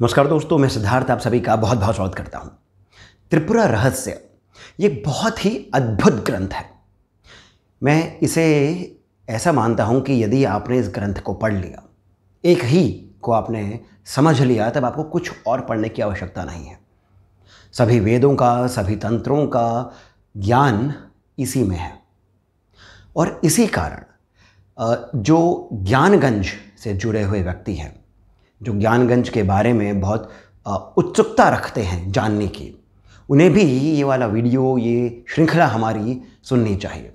नमस्कार दोस्तों मैं सिद्धार्थ आप सभी का बहुत बहुत स्वागत करता हूँ त्रिपुरा रहस्य ये बहुत ही अद्भुत ग्रंथ है मैं इसे ऐसा मानता हूँ कि यदि आपने इस ग्रंथ को पढ़ लिया एक ही को आपने समझ लिया तब आपको कुछ और पढ़ने की आवश्यकता नहीं है सभी वेदों का सभी तंत्रों का ज्ञान इसी में है और इसी कारण जो ज्ञानगंज से जुड़े हुए व्यक्ति हैं जो ज्ञानगंज के बारे में बहुत उत्सुकता रखते हैं जानने की उन्हें भी ये वाला वीडियो ये श्रृंखला हमारी सुननी चाहिए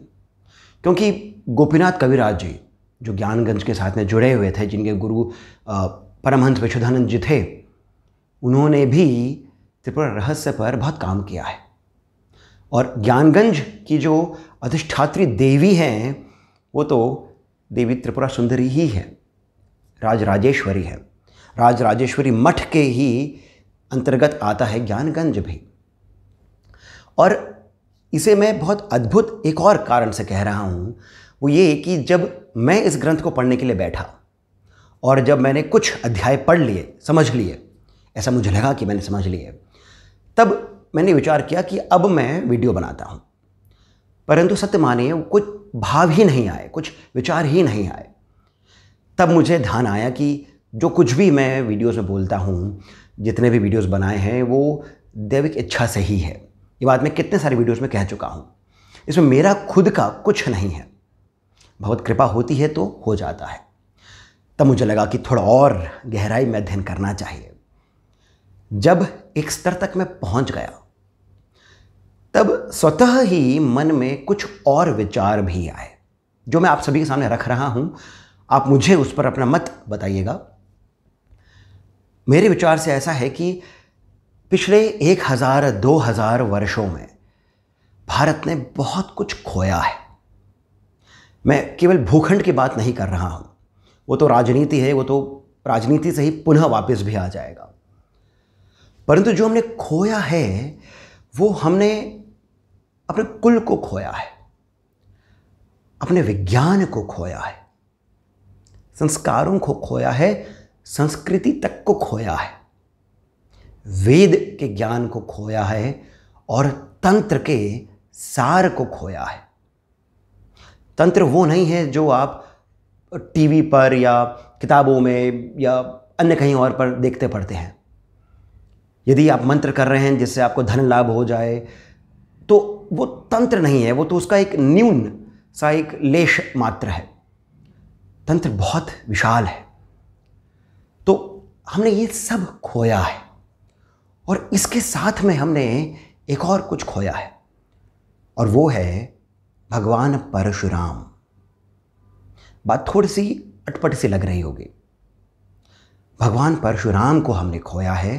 क्योंकि गोपीनाथ कविराज जी जो ज्ञानगंज के साथ में जुड़े हुए थे जिनके गुरु परमहंस विशुद्धानंद जी थे उन्होंने भी त्रिपुरा रहस्य पर बहुत काम किया है और ज्ञानगंज की जो अधिष्ठात्री देवी हैं वो तो देवी त्रिपुरा सुंदरी ही है राज राजेश्वरी है राज राजेश्वरी मठ के ही अंतर्गत आता है ज्ञानगंज भी और इसे मैं बहुत अद्भुत एक और कारण से कह रहा हूँ वो ये कि जब मैं इस ग्रंथ को पढ़ने के लिए बैठा और जब मैंने कुछ अध्याय पढ़ लिए समझ लिए ऐसा मुझे लगा कि मैंने समझ लिए तब मैंने विचार किया कि अब मैं वीडियो बनाता हूँ परंतु सत्य मानिए कुछ भाव ही नहीं आए कुछ विचार ही नहीं आए तब मुझे ध्यान आया कि जो कुछ भी मैं वीडियोस में बोलता हूँ जितने भी वीडियोस बनाए हैं वो दैविक इच्छा से ही है ये बात मैं कितने सारे वीडियोस में कह चुका हूँ इसमें मेरा खुद का कुछ नहीं है बहुत कृपा होती है तो हो जाता है तब मुझे लगा कि थोड़ा और गहराई में अध्ययन करना चाहिए जब एक स्तर तक मैं पहुंच गया तब स्वतः ही मन में कुछ और विचार भी आए जो मैं आप सभी के सामने रख रहा हूं आप मुझे उस पर अपना मत बताइएगा मेरे विचार से ऐसा है कि पिछले एक हज़ार दो हज़ार वर्षों में भारत ने बहुत कुछ खोया है मैं केवल भूखंड की बात नहीं कर रहा हूँ वो तो राजनीति है वो तो राजनीति से ही पुनः वापस भी आ जाएगा परंतु जो हमने खोया है वो हमने अपने कुल को खोया है अपने विज्ञान को खोया है संस्कारों को खोया है संस्कृति तक को खोया है वेद के ज्ञान को खोया है और तंत्र के सार को खोया है तंत्र वो नहीं है जो आप टीवी पर या किताबों में या अन्य कहीं और पर देखते पढ़ते हैं यदि आप मंत्र कर रहे हैं जिससे आपको धन लाभ हो जाए तो वो तंत्र नहीं है वो तो उसका एक न्यून सा एक लेश मात्र है तंत्र बहुत विशाल है हमने ये सब खोया है और इसके साथ में हमने एक और कुछ खोया है और वो है भगवान परशुराम बात थोड़ी सी अटपट सी लग रही होगी भगवान परशुराम को हमने खोया है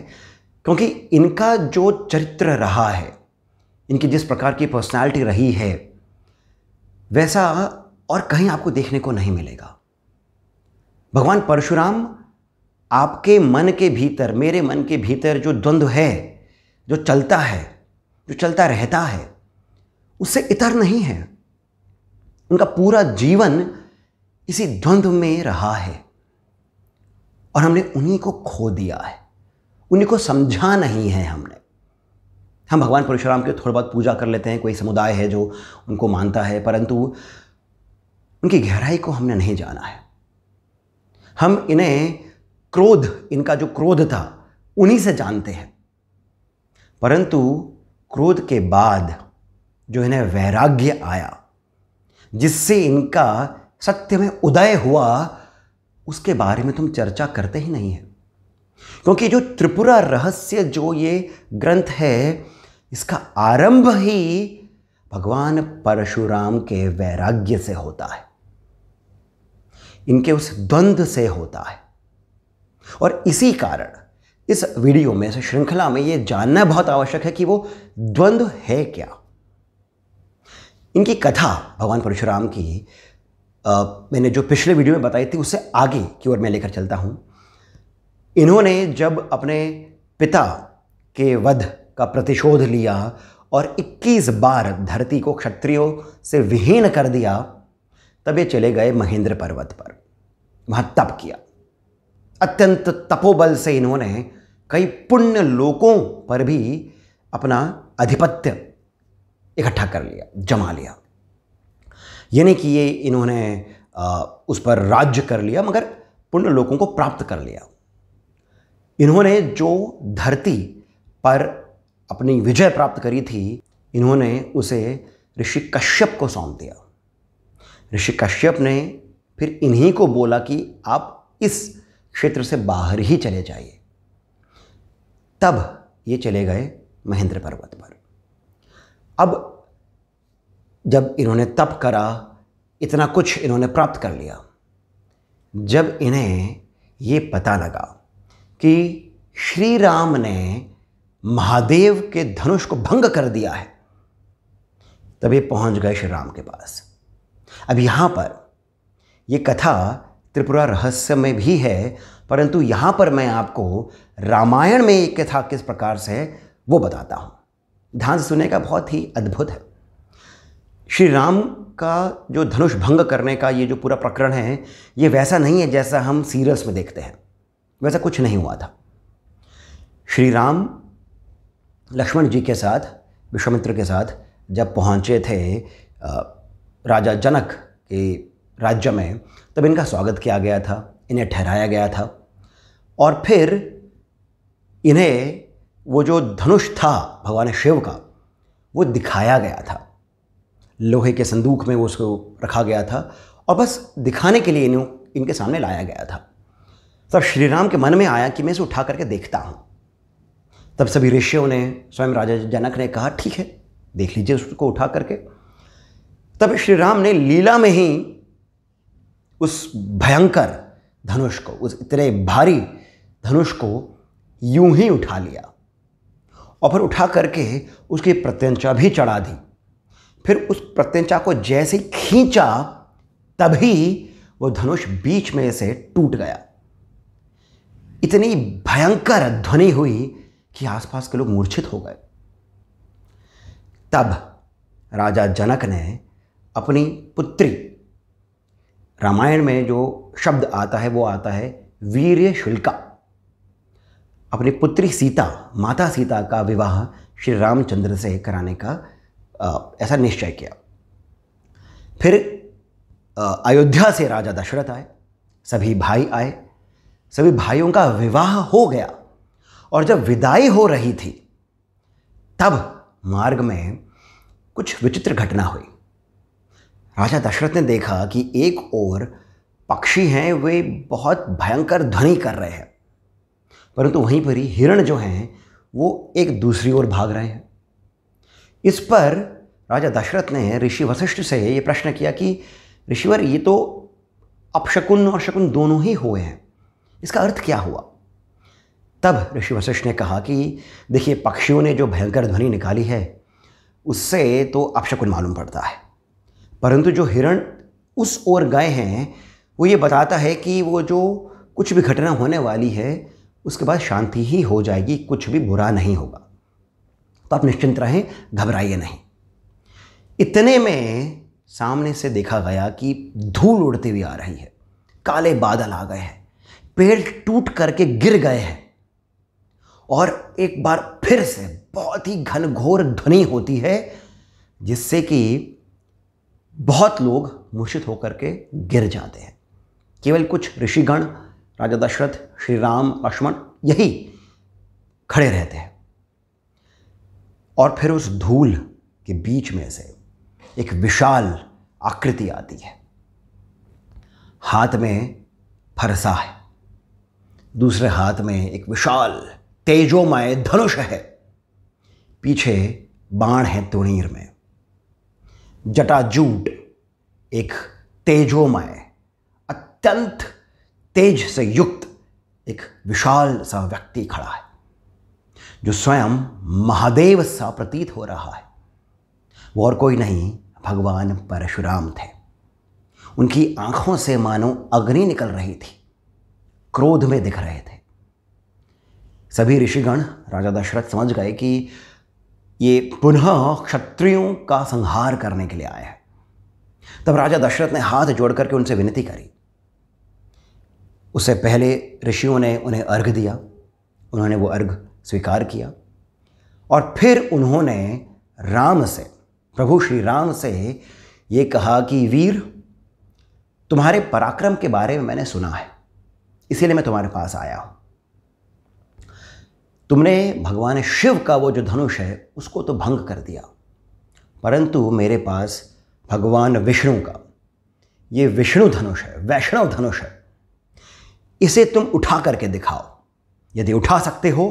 क्योंकि इनका जो चरित्र रहा है इनकी जिस प्रकार की पर्सनालिटी रही है वैसा और कहीं आपको देखने को नहीं मिलेगा भगवान परशुराम आपके मन के भीतर मेरे मन के भीतर जो द्वंद्व है जो चलता है जो चलता रहता है उससे इतर नहीं है उनका पूरा जीवन इसी द्वंद्व में रहा है और हमने उन्हीं को खो दिया है उन्हीं को समझा नहीं है हमने हम भगवान परशुराम की थोड़ी बहुत पूजा कर लेते हैं कोई समुदाय है जो उनको मानता है परंतु उनकी गहराई को हमने नहीं जाना है हम इन्हें क्रोध इनका जो क्रोध था उन्हीं से जानते हैं परंतु क्रोध के बाद जो इन्हें वैराग्य आया जिससे इनका सत्य में उदय हुआ उसके बारे में तुम चर्चा करते ही नहीं है क्योंकि जो त्रिपुरा रहस्य जो ये ग्रंथ है इसका आरंभ ही भगवान परशुराम के वैराग्य से होता है इनके उस द्वंद्व से होता है और इसी कारण इस वीडियो में इस श्रृंखला में यह जानना बहुत आवश्यक है कि वो द्वंद्व है क्या इनकी कथा भगवान परशुराम की आ, मैंने जो पिछले वीडियो में बताई थी उससे आगे की ओर मैं लेकर चलता हूं इन्होंने जब अपने पिता के वध का प्रतिशोध लिया और 21 बार धरती को क्षत्रियों से विहीन कर दिया तब ये चले गए महेंद्र पर्वत पर वहां तप किया अत्यंत तपोबल से इन्होंने कई पुण्य लोकों पर भी अपना आधिपत्य इकट्ठा कर लिया जमा लिया यानी कि ये इन्होंने उस पर राज्य कर लिया मगर पुण्य लोगों को प्राप्त कर लिया इन्होंने जो धरती पर अपनी विजय प्राप्त करी थी इन्होंने उसे ऋषि कश्यप को सौंप दिया ऋषि कश्यप ने फिर इन्हीं को बोला कि आप इस क्षेत्र से बाहर ही चले जाइए तब ये चले गए महेंद्र पर्वत पर अब जब इन्होंने तप करा इतना कुछ इन्होंने प्राप्त कर लिया जब इन्हें ये पता लगा कि श्री राम ने महादेव के धनुष को भंग कर दिया है तब ये पहुंच गए श्री राम के पास अब यहाँ पर ये कथा त्रिपुरा रहस्य में भी है परंतु यहाँ पर मैं आपको रामायण में एक कथा किस प्रकार से है वो बताता हूँ ध्यान से सुनने का बहुत ही अद्भुत है श्री राम का जो धनुष भंग करने का ये जो पूरा प्रकरण है ये वैसा नहीं है जैसा हम सीरियल्स में देखते हैं वैसा कुछ नहीं हुआ था श्री राम लक्ष्मण जी के साथ विश्वामित्र के साथ जब पहुँचे थे राजा जनक के राज्य में तब इनका स्वागत किया गया था इन्हें ठहराया गया था और फिर इन्हें वो जो धनुष था भगवान शिव का वो दिखाया गया था लोहे के संदूक में वो उसको रखा गया था और बस दिखाने के लिए इन्हें इनके सामने लाया गया था तब श्री राम के मन में आया कि मैं इसे उठा करके देखता हूँ तब सभी ऋषियों ने स्वयं राजा जनक ने कहा ठीक है देख लीजिए उसको उठा करके तब श्री राम ने लीला में ही उस भयंकर धनुष को उस इतने भारी धनुष को यूं ही उठा लिया और फिर उठा करके उसकी प्रत्यंचा भी चढ़ा दी फिर उस प्रत्यंचा को जैसे ही खींचा तभी वो धनुष बीच में से टूट गया इतनी भयंकर ध्वनि हुई कि आसपास के लोग मूर्छित हो गए तब राजा जनक ने अपनी पुत्री रामायण में जो शब्द आता है वो आता है वीर्य शुल्का अपनी पुत्री सीता माता सीता का विवाह श्री रामचंद्र से कराने का आ, ऐसा निश्चय किया फिर अयोध्या से राजा दशरथ आए सभी भाई आए सभी भाइयों का विवाह हो गया और जब विदाई हो रही थी तब मार्ग में कुछ विचित्र घटना हुई राजा दशरथ ने देखा कि एक ओर पक्षी हैं वे बहुत भयंकर ध्वनि कर रहे हैं परंतु वहीं पर ही हिरण जो हैं वो एक दूसरी ओर भाग रहे हैं इस पर राजा दशरथ ने ऋषि वशिष्ठ से ये प्रश्न किया कि ऋषिवर ये तो अपशकुन और शकुन दोनों ही हुए हैं इसका अर्थ क्या हुआ तब ऋषि वशिष्ठ ने कहा कि देखिए पक्षियों ने जो भयंकर ध्वनि निकाली है उससे तो अपशकुन मालूम पड़ता है परंतु जो हिरण उस ओर गए हैं वो ये बताता है कि वो जो कुछ भी घटना होने वाली है उसके बाद शांति ही हो जाएगी कुछ भी बुरा नहीं होगा तो आप निश्चिंत रहें घबराइए नहीं इतने में सामने से देखा गया कि धूल उड़ती हुई आ रही है काले बादल आ गए हैं पेड़ टूट करके गिर गए हैं और एक बार फिर से बहुत ही घनघोर ध्वनि होती है जिससे कि बहुत लोग मूर्छित होकर के गिर जाते हैं केवल कुछ ऋषिगण राजा दशरथ श्री राम लक्ष्मण यही खड़े रहते हैं और फिर उस धूल के बीच में से एक विशाल आकृति आती है हाथ में फरसा है दूसरे हाथ में एक विशाल तेजोमय धनुष है पीछे बाण है तुणीर में जटाजूट एक तेजोमय अत्यंत तेज से युक्त एक विशाल सा व्यक्ति खड़ा है जो स्वयं महादेव सा प्रतीत हो रहा है वो और कोई नहीं भगवान परशुराम थे उनकी आंखों से मानो अग्नि निकल रही थी क्रोध में दिख रहे थे सभी ऋषिगण राजा दशरथ समझ गए कि ये पुनः क्षत्रियों का संहार करने के लिए आया है तब राजा दशरथ ने हाथ जोड़ करके उनसे विनती करी उससे पहले ऋषियों ने उन्हें अर्घ दिया उन्होंने वो अर्घ स्वीकार किया और फिर उन्होंने राम से प्रभु श्री राम से ये कहा कि वीर तुम्हारे पराक्रम के बारे में मैंने सुना है इसीलिए मैं तुम्हारे पास आया हूँ तुमने भगवान शिव का वो जो धनुष है उसको तो भंग कर दिया परंतु मेरे पास भगवान विष्णु का ये विष्णु धनुष है वैष्णव धनुष है इसे तुम उठा करके दिखाओ यदि उठा सकते हो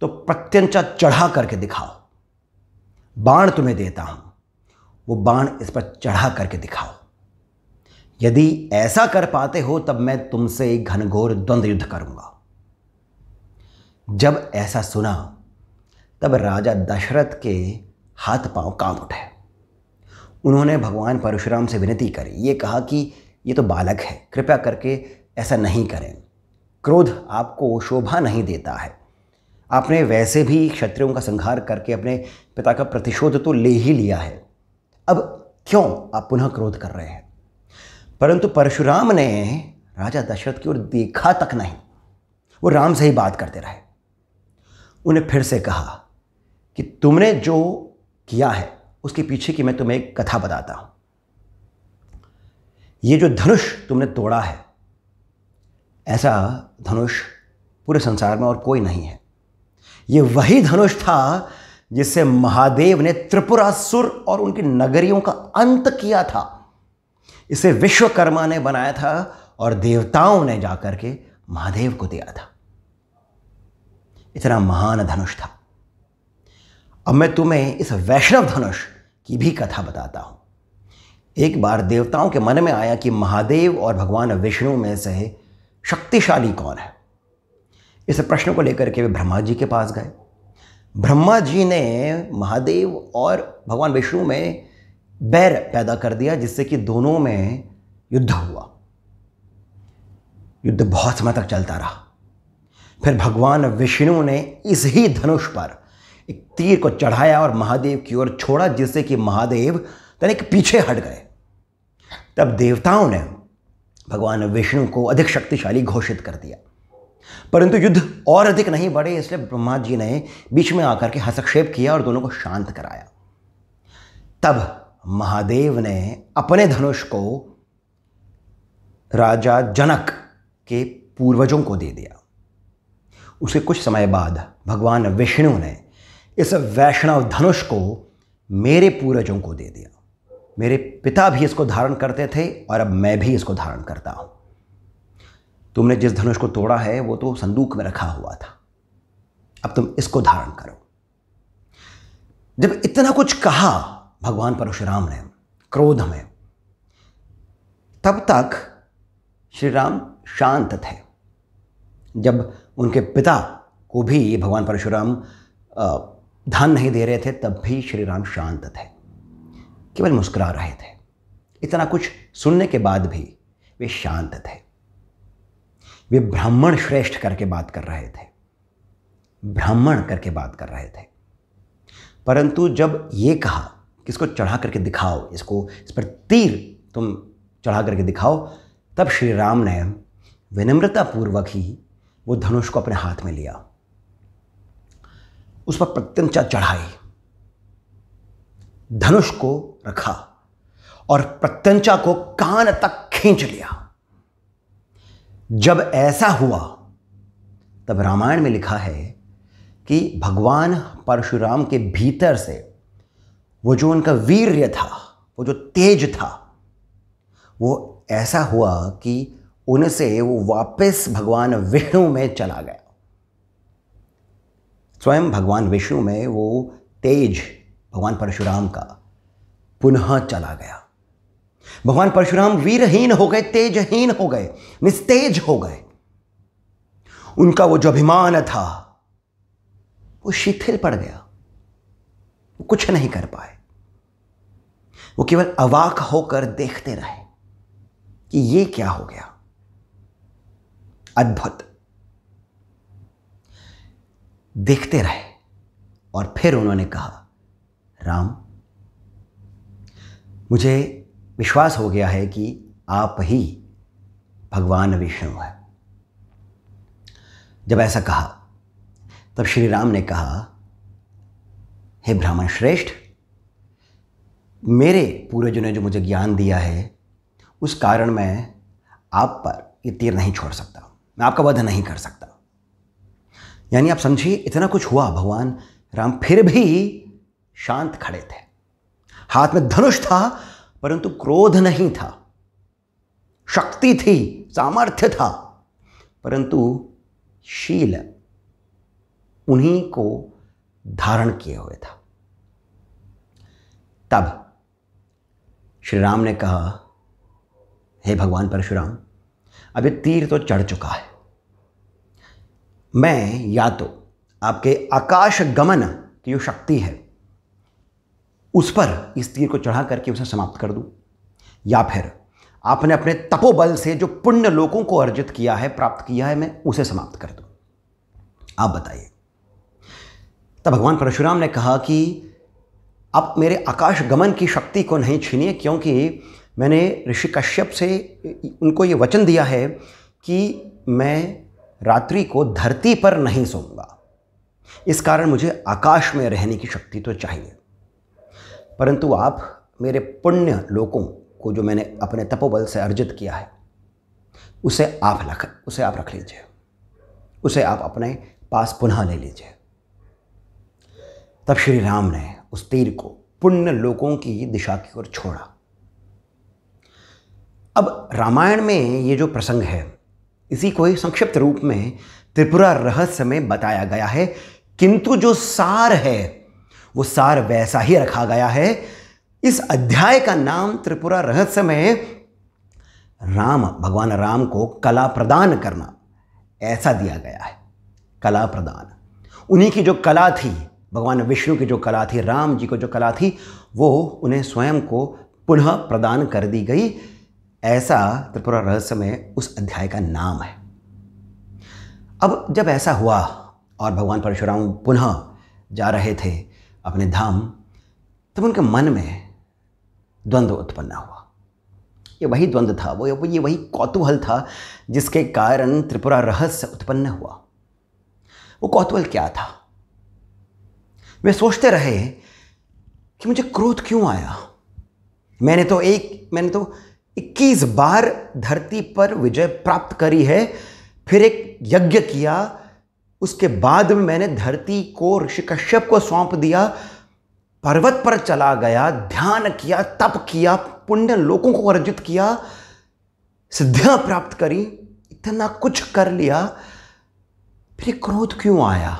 तो प्रत्यंचा चढ़ा करके दिखाओ बाण तुम्हें देता हूं वो बाण इस पर चढ़ा करके दिखाओ यदि ऐसा कर पाते हो तब मैं तुमसे एक घनघोर द्वंद्व युद्ध करूंगा जब ऐसा सुना तब राजा दशरथ के हाथ पांव काम उठे उन्होंने भगवान परशुराम से विनती करी ये कहा कि ये तो बालक है कृपया करके ऐसा नहीं करें क्रोध आपको शोभा नहीं देता है आपने वैसे भी क्षत्रियों का संहार करके अपने पिता का प्रतिशोध तो ले ही लिया है अब क्यों आप पुनः क्रोध कर रहे हैं परंतु परशुराम ने राजा दशरथ की ओर देखा तक नहीं वो राम से ही बात करते रहे उन्हें फिर से कहा कि तुमने जो किया है उसके पीछे की मैं तुम्हें एक कथा बताता हूं ये जो धनुष तुमने तोड़ा है ऐसा धनुष पूरे संसार में और कोई नहीं है ये वही धनुष था जिससे महादेव ने त्रिपुरासुर और उनकी नगरियों का अंत किया था इसे विश्वकर्मा ने बनाया था और देवताओं ने जाकर के महादेव को दिया था इतना महान धनुष था अब मैं तुम्हें इस वैष्णव धनुष की भी कथा बताता हूँ एक बार देवताओं के मन में आया कि महादेव और भगवान विष्णु में से शक्तिशाली कौन है इस प्रश्न को लेकर के वे ब्रह्मा जी के पास गए ब्रह्मा जी ने महादेव और भगवान विष्णु में बैर पैदा कर दिया जिससे कि दोनों में युद्ध हुआ युद्ध बहुत समय तक चलता रहा फिर भगवान विष्णु ने इस ही धनुष पर एक तीर को चढ़ाया और महादेव की ओर छोड़ा जिससे कि महादेव तनिक पीछे हट गए तब देवताओं ने भगवान विष्णु को अधिक शक्तिशाली घोषित कर दिया परंतु युद्ध और अधिक नहीं बढ़े इसलिए ब्रह्मा जी ने बीच में आकर के हस्तक्षेप किया और दोनों को शांत कराया तब महादेव ने अपने धनुष को राजा जनक के पूर्वजों को दे दिया उसके कुछ समय बाद भगवान विष्णु ने इस वैष्णव धनुष को मेरे पूर्वजों को दे दिया मेरे पिता भी इसको धारण करते थे और अब मैं भी इसको धारण करता हूँ तुमने जिस धनुष को तोड़ा है वो तो संदूक में रखा हुआ था अब तुम इसको धारण करो जब इतना कुछ कहा भगवान परशुराम ने क्रोध में तब तक श्री राम शांत थे जब उनके पिता को भी भगवान परशुराम धन नहीं दे रहे थे तब भी श्री राम शांत थे केवल मुस्कुरा रहे थे इतना कुछ सुनने के बाद भी वे शांत थे वे ब्राह्मण श्रेष्ठ करके बात कर रहे थे ब्राह्मण करके बात कर रहे थे परंतु जब ये कहा कि इसको चढ़ा करके दिखाओ इसको इस पर तीर तुम चढ़ा करके दिखाओ तब श्री राम ने विनम्रतापूर्वक ही वो धनुष को अपने हाथ में लिया उस पर प्रत्यंचा चढ़ाई धनुष को रखा और प्रत्यंचा को कान तक खींच लिया जब ऐसा हुआ तब रामायण में लिखा है कि भगवान परशुराम के भीतर से वो जो उनका वीर्य था वो जो तेज था वो ऐसा हुआ कि उनसे वो वापस भगवान विष्णु में चला गया स्वयं भगवान विष्णु में वो तेज भगवान परशुराम का पुनः चला गया भगवान परशुराम वीरहीन हो गए तेजहीन हो गए निस्तेज हो गए उनका वो जो अभिमान था वो शिथिल पड़ गया वो कुछ नहीं कर पाए वो केवल अवाक होकर देखते रहे कि ये क्या हो गया अद्भुत देखते रहे और फिर उन्होंने कहा राम मुझे विश्वास हो गया है कि आप ही भगवान विष्णु हैं जब ऐसा कहा तब श्री राम ने कहा हे ब्राह्मण श्रेष्ठ मेरे पूर्वजों ने जो मुझे ज्ञान दिया है उस कारण मैं आप पर ये तीर नहीं छोड़ सकता मैं आपका वध नहीं कर सकता यानी आप समझिए इतना कुछ हुआ भगवान राम फिर भी शांत खड़े थे हाथ में धनुष था परंतु क्रोध नहीं था शक्ति थी सामर्थ्य था परंतु शील उन्हीं को धारण किए हुए था तब श्री राम ने कहा हे भगवान परशुराम अभी तीर तो चढ़ चुका है मैं या तो आपके आकाश गमन की जो शक्ति है उस पर इस तीर को चढ़ा करके उसे समाप्त कर दूं या फिर आपने अपने तपोबल से जो पुण्य लोगों को अर्जित किया है प्राप्त किया है मैं उसे समाप्त कर दूं आप बताइए तब भगवान परशुराम ने कहा कि आप मेरे आकाश गमन की शक्ति को नहीं छीनिए क्योंकि मैंने ऋषि कश्यप से उनको ये वचन दिया है कि मैं रात्रि को धरती पर नहीं सोऊंगा इस कारण मुझे आकाश में रहने की शक्ति तो चाहिए परंतु आप मेरे पुण्य लोगों को जो मैंने अपने तपोबल से अर्जित किया है उसे आप रख उसे आप रख लीजिए उसे आप अपने पास पुनः ले लीजिए तब श्री राम ने उस तीर को पुण्य लोगों की दिशा की ओर छोड़ा अब रामायण में ये जो प्रसंग है इसी को संक्षिप्त रूप में त्रिपुरा रहस्य में बताया गया है किंतु जो सार है वो सार वैसा ही रखा गया है इस अध्याय का नाम त्रिपुरा रहस्य में राम भगवान राम को कला प्रदान करना ऐसा दिया गया है कला प्रदान उन्हीं की जो कला थी भगवान विष्णु की जो कला थी राम जी को जो कला थी वो उन्हें स्वयं को पुनः प्रदान कर दी गई ऐसा त्रिपुरा रहस्य में उस अध्याय का नाम है अब जब ऐसा हुआ और भगवान परशुराम पुनः जा रहे थे अपने धाम तब उनके मन में द्वंद्व उत्पन्न हुआ ये वही द्वंद्व था वो ये वही कौतूहल था जिसके कारण त्रिपुरा रहस्य उत्पन्न हुआ वो कौतूहल क्या था वे सोचते रहे कि मुझे क्रोध क्यों आया मैंने तो एक मैंने तो 21 बार धरती पर विजय प्राप्त करी है फिर एक यज्ञ किया उसके बाद में मैंने धरती को ऋषि कश्यप को सौंप दिया पर्वत पर चला गया ध्यान किया तप किया पुण्य लोगों को अर्जित किया सिद्धियां प्राप्त करी इतना कुछ कर लिया फिर क्रोध क्यों आया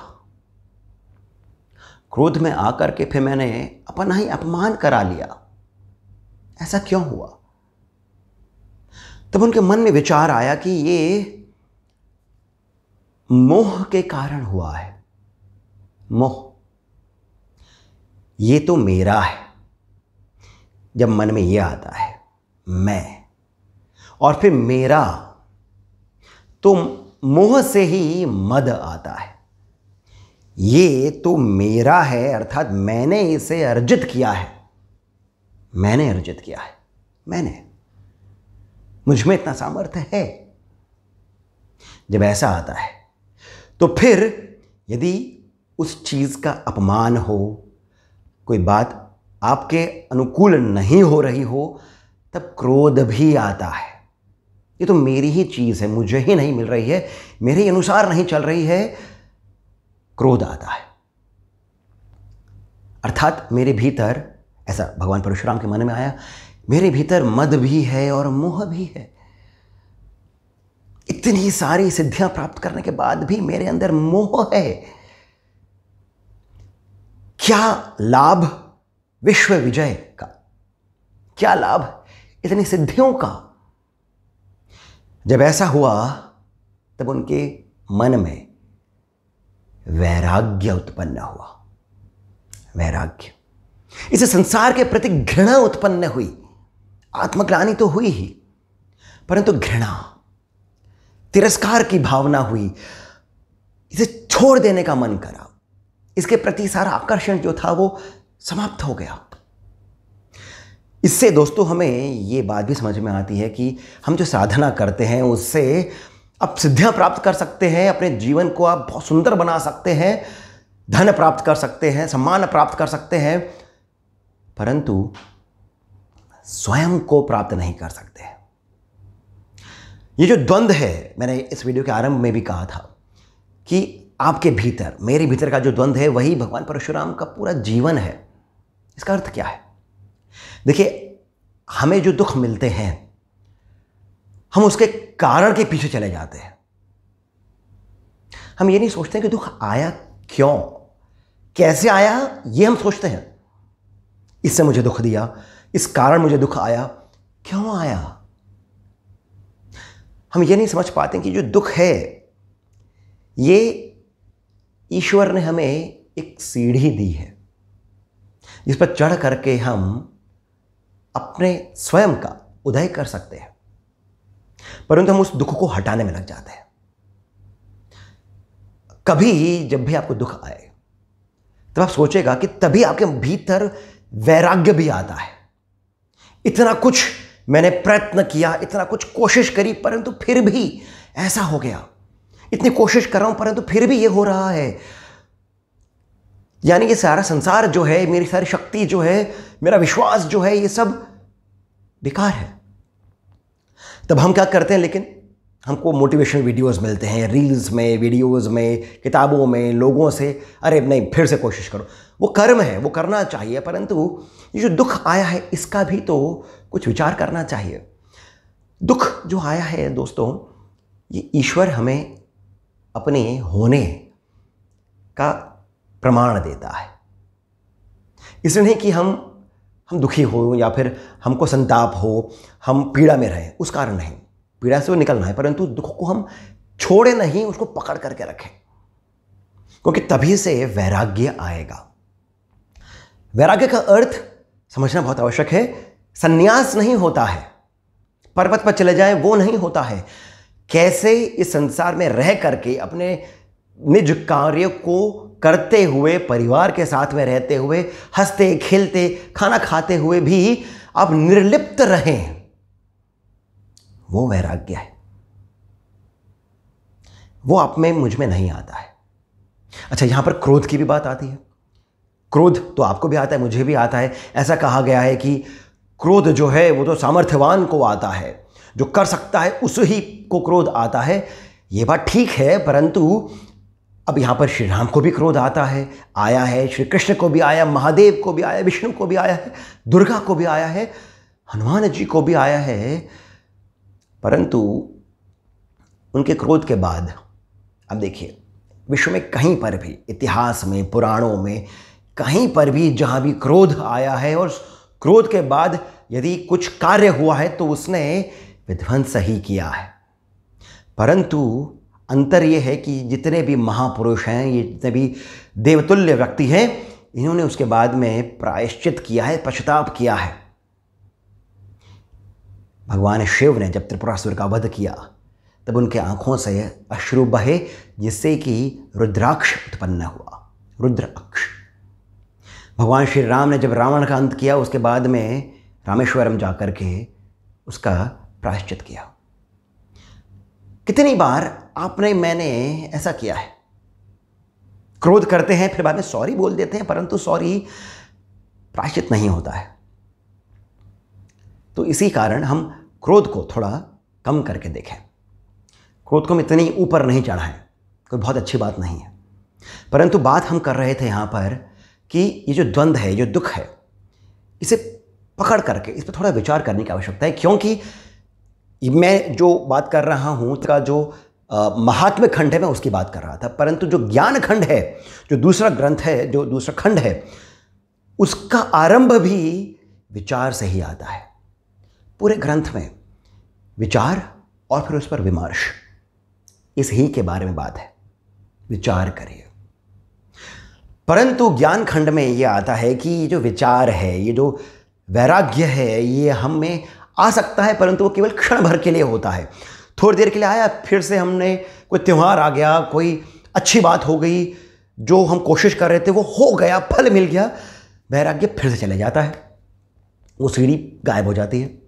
क्रोध में आकर के फिर मैंने अपना ही अपमान करा लिया ऐसा क्यों हुआ तब उनके मन में विचार आया कि ये मोह के कारण हुआ है मोह ये तो मेरा है जब मन में ये आता है मैं और फिर मेरा तो मोह से ही मद आता है ये तो मेरा है अर्थात मैंने इसे अर्जित किया है मैंने अर्जित किया है मैंने मुझ में इतना सामर्थ्य है जब ऐसा आता है तो फिर यदि उस चीज़ का अपमान हो कोई बात आपके अनुकूल नहीं हो रही हो तब क्रोध भी आता है ये तो मेरी ही चीज़ है मुझे ही नहीं मिल रही है मेरे अनुसार नहीं चल रही है क्रोध आता है अर्थात मेरे भीतर ऐसा भगवान परशुराम के मन में आया मेरे भीतर मद भी है और मोह भी है इतनी सारी सिद्धियां प्राप्त करने के बाद भी मेरे अंदर मोह है क्या लाभ विश्व विजय का क्या लाभ इतनी सिद्धियों का जब ऐसा हुआ तब उनके मन में वैराग्य उत्पन्न हुआ वैराग्य इसे संसार के प्रति घृणा उत्पन्न हुई आत्मग्लानी तो हुई ही परंतु घृणा तिरस्कार की भावना हुई इसे छोड़ देने का मन करा इसके प्रति सारा आकर्षण जो था वो समाप्त हो गया इससे दोस्तों हमें ये बात भी समझ में आती है कि हम जो साधना करते हैं उससे आप सिद्धियां प्राप्त कर सकते हैं अपने जीवन को आप बहुत सुंदर बना सकते हैं धन प्राप्त कर सकते हैं सम्मान प्राप्त कर सकते हैं परंतु स्वयं को प्राप्त नहीं कर सकते ये जो द्वंद है मैंने इस वीडियो के आरंभ में भी कहा था कि आपके भीतर मेरे भीतर का जो द्वंद है वही भगवान परशुराम का पूरा जीवन है इसका अर्थ क्या है देखिए हमें जो दुख मिलते हैं हम उसके कारण के पीछे चले जाते हैं हम ये नहीं सोचते कि दुख आया क्यों कैसे आया ये हम सोचते हैं इससे मुझे दुख दिया इस कारण मुझे दुख आया क्यों आया हम ये नहीं समझ पाते कि जो दुख है ये ईश्वर ने हमें एक सीढ़ी दी है जिस पर चढ़ करके हम अपने स्वयं का उदय कर सकते हैं परंतु हम उस दुख को हटाने में लग जाते हैं कभी जब भी आपको दुख आए तब आप सोचेगा कि तभी आपके भीतर वैराग्य भी आता है इतना कुछ मैंने प्रयत्न किया इतना कुछ कोशिश करी परंतु फिर भी ऐसा हो गया इतनी कोशिश कर रहा हूं परंतु फिर भी ये हो रहा है यानी ये सारा संसार जो है मेरी सारी शक्ति जो है मेरा विश्वास जो है ये सब बेकार है तब हम क्या करते हैं लेकिन हमको मोटिवेशनल वीडियोस मिलते हैं रील्स में वीडियोस में किताबों में लोगों से अरे नहीं फिर से कोशिश करो वो कर्म है वो करना चाहिए परंतु ये जो दुख आया है इसका भी तो कुछ विचार करना चाहिए दुख जो आया है दोस्तों ये ईश्वर हमें अपने होने का प्रमाण देता है इसलिए नहीं कि हम हम दुखी हो या फिर हमको संताप हो हम पीड़ा में रहें उस कारण नहीं पीड़ा से वो निकलना है परंतु दुख को हम छोड़े नहीं उसको पकड़ करके रखें क्योंकि तभी से वैराग्य आएगा वैराग्य का अर्थ समझना बहुत आवश्यक है संन्यास नहीं होता है पर्वत पर चले जाए वो नहीं होता है कैसे इस संसार में रह करके अपने निज कार्य को करते हुए परिवार के साथ में रहते हुए हंसते खेलते खाना खाते हुए भी आप निर्लिप्त रहें वो वैराग्य है वो आप में मुझ में नहीं आता है अच्छा यहां पर क्रोध की भी बात आती है क्रोध तो आपको भी आता है मुझे भी आता है ऐसा कहा गया है कि क्रोध जो है वो तो सामर्थ्यवान को आता है जो कर सकता है उस ही को क्रोध आता है ये बात ठीक है परंतु अब यहाँ पर श्री राम को भी क्रोध आता है आया है श्री कृष्ण को भी आया महादेव को भी आया विष्णु को भी आया है दुर्गा को भी आया है हनुमान जी को भी आया है परंतु उनके क्रोध के बाद अब देखिए विश्व में कहीं पर भी इतिहास में पुराणों में कहीं पर भी जहाँ भी क्रोध आया है और क्रोध के बाद यदि कुछ कार्य हुआ है तो उसने विध्वंस ही किया है परंतु अंतर यह है कि जितने भी महापुरुष हैं ये जितने भी देवतुल्य व्यक्ति हैं इन्होंने उसके बाद में प्रायश्चित किया है पश्चाताप किया है भगवान शिव ने जब त्रिपुरासुर का वध किया तब उनके आँखों से अश्रु बहे जिससे कि रुद्राक्ष उत्पन्न हुआ रुद्राक्ष भगवान श्री राम ने जब रावण का अंत किया उसके बाद में रामेश्वरम जाकर के उसका प्रायश्चित किया कितनी बार आपने मैंने ऐसा किया है क्रोध करते हैं फिर बाद में सॉरी बोल देते हैं परंतु सॉरी प्रायश्चित नहीं होता है तो इसी कारण हम क्रोध को थोड़ा कम करके देखें क्रोध को हम इतनी ऊपर नहीं चढ़ाएं कोई बहुत अच्छी बात नहीं है परंतु बात हम कर रहे थे यहाँ पर कि ये जो द्वंद्व है जो दुख है इसे पकड़ करके इस पर थोड़ा विचार करने की आवश्यकता है क्योंकि मैं जो बात कर रहा हूँ का जो महात्म्य खंड है मैं उसकी बात कर रहा था परंतु जो ज्ञान खंड है जो दूसरा ग्रंथ है जो दूसरा खंड है उसका आरंभ भी विचार से ही आता है पूरे ग्रंथ में विचार और फिर उस पर विमर्श इस ही के बारे में बात है विचार करिए परंतु ज्ञान खंड में ये आता है कि ये जो विचार है ये जो वैराग्य है ये हम में आ सकता है परंतु वो केवल क्षण भर के लिए होता है थोड़ी देर के लिए आया फिर से हमने कोई त्यौहार आ गया कोई अच्छी बात हो गई जो हम कोशिश कर रहे थे वो हो गया फल मिल गया वैराग्य फिर से चले जाता है वो सीढ़ी गायब हो जाती है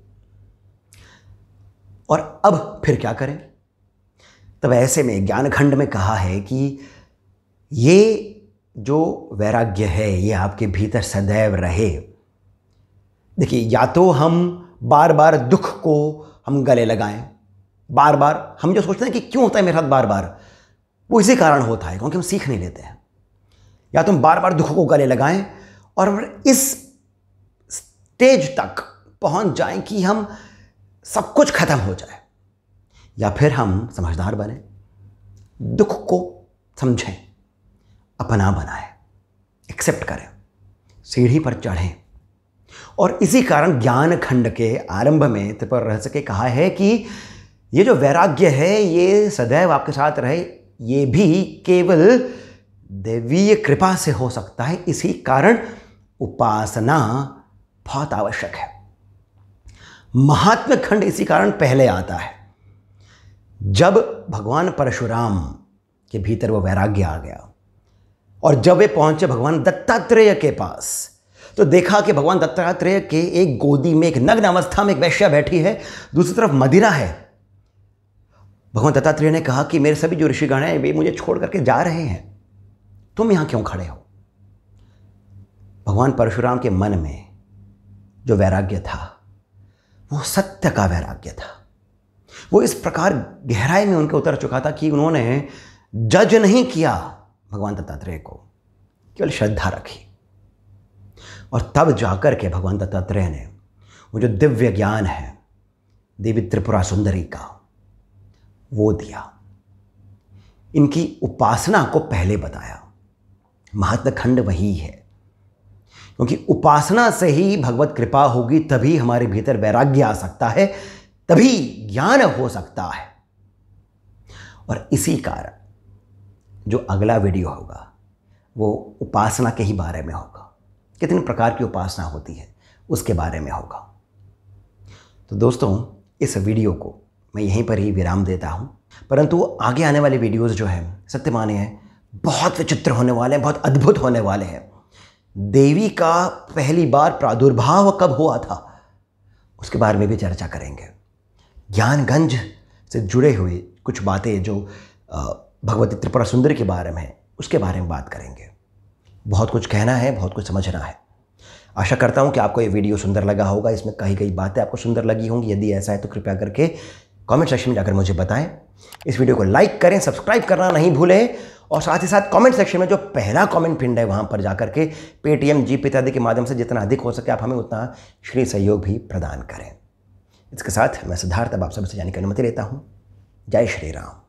और अब फिर क्या करें तब ऐसे में ज्ञानखंड में कहा है कि ये जो वैराग्य है ये आपके भीतर सदैव रहे देखिए या तो हम बार बार दुख को हम गले लगाएं बार बार हम जो सोचते हैं कि क्यों होता है मेरे साथ बार बार वो इसी कारण होता है क्योंकि हम सीख नहीं लेते हैं या तुम तो बार बार दुख को गले लगाएं और इस स्टेज तक पहुंच जाएं कि हम सब कुछ खत्म हो जाए या फिर हम समझदार बने दुख को समझें अपना बनाए एक्सेप्ट करें सीढ़ी पर चढ़ें और इसी कारण ज्ञान खंड के आरंभ में त्रिपुर रहस्य के कहा है कि ये जो वैराग्य है ये सदैव आपके साथ रहे ये भी केवल देवीय कृपा से हो सकता है इसी कारण उपासना बहुत आवश्यक है महात्म खंड इसी कारण पहले आता है जब भगवान परशुराम के भीतर वो वैराग्य आ गया और जब वे पहुंचे भगवान दत्तात्रेय के पास तो देखा कि भगवान दत्तात्रेय के एक गोदी में एक नग्न अवस्था में एक वैश्या बैठी है दूसरी तरफ मदिरा है भगवान दत्तात्रेय ने कहा कि मेरे सभी जो ऋषिगण हैं वे मुझे छोड़ करके जा रहे हैं तुम यहां क्यों खड़े हो भगवान परशुराम के मन में जो वैराग्य था वो सत्य का वैराग्य था वो इस प्रकार गहराई में उनके उतर चुका था कि उन्होंने जज नहीं किया भगवान दत्तात्रेय को केवल श्रद्धा रखी और तब जाकर के भगवान दत्तात्रेय ने वो जो दिव्य ज्ञान है देवी त्रिपुरा सुंदरी का वो दिया इनकी उपासना को पहले बताया महत्वखंड वही है क्योंकि उपासना से ही भगवत कृपा होगी तभी हमारे भीतर वैराग्य आ सकता है तभी ज्ञान हो सकता है और इसी कारण जो अगला वीडियो होगा वो उपासना के ही बारे में होगा कितने प्रकार की उपासना होती है उसके बारे में होगा तो दोस्तों इस वीडियो को मैं यहीं पर ही विराम देता हूँ परंतु आगे आने वाले वीडियोस जो हैं सत्य माने हैं बहुत विचित्र होने वाले हैं बहुत अद्भुत होने वाले हैं देवी का पहली बार प्रादुर्भाव कब हुआ था उसके बारे में भी चर्चा करेंगे ज्ञानगंज से जुड़े हुए कुछ बातें जो भगवती त्रिपुरा सुंदर के बारे में उसके बारे में बात करेंगे बहुत कुछ कहना है बहुत कुछ समझना है आशा करता हूँ कि आपको ये वीडियो सुंदर लगा होगा इसमें कही गई बातें आपको सुंदर लगी होंगी यदि ऐसा है तो कृपया करके कमेंट सेक्शन में जाकर मुझे बताएं इस वीडियो को लाइक करें सब्सक्राइब करना नहीं भूलें और साथ ही साथ कमेंट सेक्शन में जो पहला कमेंट पिंड है वहाँ पर जाकर के पेटीएम जी इत्यादि के माध्यम से जितना अधिक हो सके आप हमें उतना श्री सहयोग भी प्रदान करें इसके साथ मैं सिद्धार्थ अब आप सबसे जाने की अनुमति लेता हूँ जय श्री राम